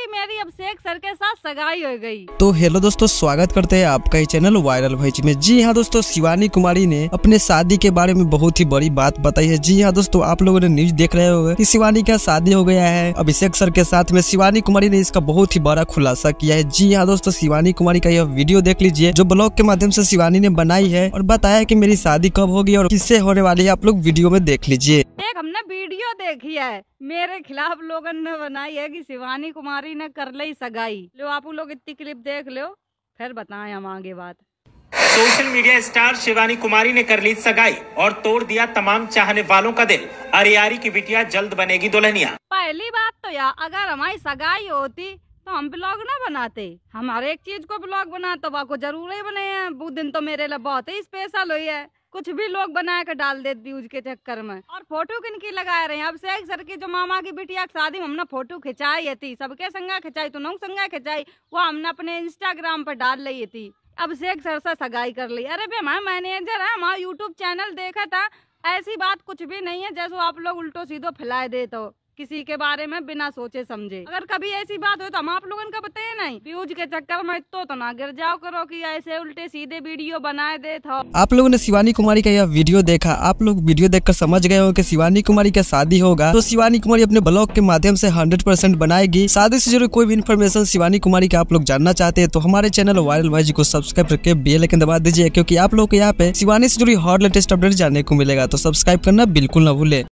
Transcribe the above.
की मेरी अब शेख सर के साथ सगाई हो गई तो हेलो दोस्तों स्वागत करते हैं आपका ही चैनल वायरल जी में जी हाँ दोस्तों शिवानी कुमारी ने अपने शादी के बारे में बहुत ही बड़ी बात बताई है जी हाँ दोस्तों आप लोगों ने न्यूज देख रहे हो कि शिवानी का शादी हो गया है अभिषेक सर के साथ में शिवानी कुमारी ने इसका बहुत ही बड़ा खुलासा किया है जी हाँ दोस्तों शिवानी कुमारी का यह वीडियो देख लीजिए जो ब्लॉग के माध्यम से शिवानी ने बनाई है और बताया की मेरी शादी कब होगी और किससे होने वाली है आप लोग वीडियो में देख लीजिए हमने वीडियो देखी है मेरे खिलाफ लोगन ने बनाई है कि शिवानी कुमारी ने कर ली सगाई लो आप लोग इतनी क्लिप देख लो फिर बताएं हम आगे बात social media star Shivani Kumari ने कर ली सगाई और तोड़ दिया तमाम चाहने वालों का दिल अरियारी की बिटिया जल्द बनेगी दुल्हनिया पहली बात तो यार अगर हमारी सगाई होती तो हम ब्लॉग ना बनाते हम हर एक चीज को ब्लॉग बनाते तो को जरूर ही बने हैं वो दिन तो मेरे लिए बहुत ही स्पेशल हुई है कुछ भी लोग बना कर डाल देते व्यूज के चक्कर में और फोटो किन की लगा रहे हैं अब शेख सर की जो मामा की बेटिया की शादी में हमने फोटो खिंचाई थी सबके संगा खिंचाई तो नौ संगा खिंचाई वो हमने अपने इंस्टाग्राम पर डाल ली थी अब शेख सर से सगाई कर ली अरे भाई हमारे मैनेजर है हमारा यूट्यूब चैनल देखा था ऐसी बात कुछ भी नहीं है जैसे आप लोग उल्टो सीधो फैलाए दे तो किसी के बारे में बिना सोचे समझे अगर कभी ऐसी बात हो तो हम आप लोगों का बताए नहीं व्यूज के चक्कर में तो, तो ना गिर जाओ करो कि ऐसे उल्टे सीधे वीडियो बनाए दे था आप लोगों ने शिवानी कुमारी का यह वीडियो देखा आप लोग वीडियो देखकर समझ गए हो कि शिवानी कुमारी का शादी होगा तो शिवानी कुमारी अपने ब्लॉग के माध्यम ऐसी हंड्रेड परसेंट बनाएगी शादी ऐसी जुड़ी कोई भी इन्फॉर्मेशन शिवानी कुमारी का आप लोग जानना चाहते है तो हमारे चैनल वायरल वाई जी को सब्सक्राइब करके बेल लेकिन दबा दीजिए क्यूँकी आप लोग यहाँ पे शिवानी ऐसी जुड़ी हॉट लेटेस्ट अपडेट जानने को मिलेगा तो सब्सक्राइब करना बिल्कुल न भूले